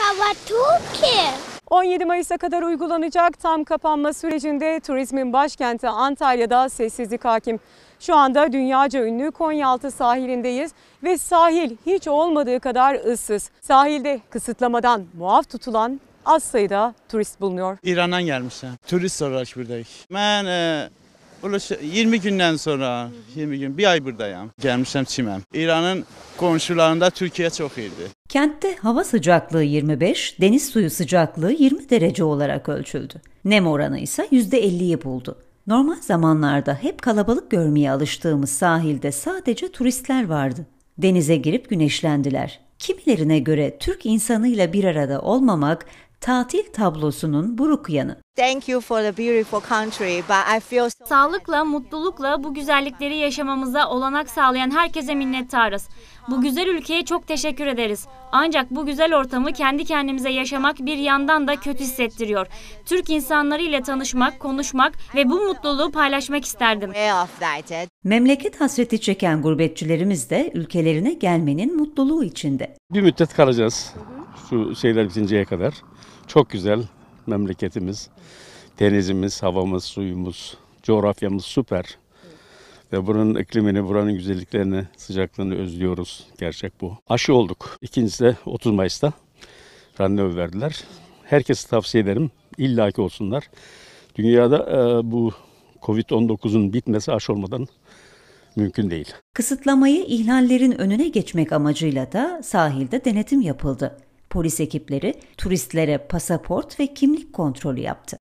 hava çok 17 Mayıs'a kadar uygulanacak tam kapanma sürecinde turizmin başkenti Antalya'da sessizlik hakim. Şu anda dünyaca ünlü Konyaaltı sahilindeyiz ve sahil hiç olmadığı kadar ıssız. Sahilde kısıtlamadan muaf tutulan az sayıda turist bulunuyor. İran'dan gelmişler. Turist olarak buradayız. Ben e, 20 günden sonra, 20 gün, bir ay buradayım. Gelmişim Çimem. İran'ın komşularında Türkiye çok iyiydi. Kentte hava sıcaklığı 25, deniz suyu sıcaklığı 20 derece olarak ölçüldü. Nem oranı ise %50'yi buldu. Normal zamanlarda hep kalabalık görmeye alıştığımız sahilde sadece turistler vardı. Denize girip güneşlendiler. Kimilerine göre Türk insanıyla bir arada olmamak tatil tablosunun buruk yanı. Thank you for the beautiful country, but I feel so... Sağlıkla, mutlulukla bu güzellikleri yaşamamıza olanak sağlayan herkese minnettarız. Bu güzel ülkeye çok teşekkür ederiz. Ancak bu güzel ortamı kendi kendimize yaşamak bir yandan da kötü hissettiriyor. Türk insanları ile tanışmak, konuşmak ve bu mutluluğu paylaşmak isterdim. Eh? Memleket hasreti çeken gurbetçilerimiz de ülkelerine gelmenin mutluluğu içinde. Bir müddet kalacağız şu şeyler bitinceye kadar. Çok güzel memleketimiz, denizimiz, havamız, suyumuz, coğrafyamız süper. Ve buranın iklimini, buranın güzelliklerini, sıcaklığını özlüyoruz. Gerçek bu. Aşı olduk. İkincisi de 30 Mayıs'ta randevu verdiler. Herkesi tavsiye ederim. İlla olsunlar. Dünyada e, bu Covid-19'un bitmesi aşı olmadan mümkün değil. Kısıtlamayı ihlallerin önüne geçmek amacıyla da sahilde denetim yapıldı. Polis ekipleri turistlere pasaport ve kimlik kontrolü yaptı.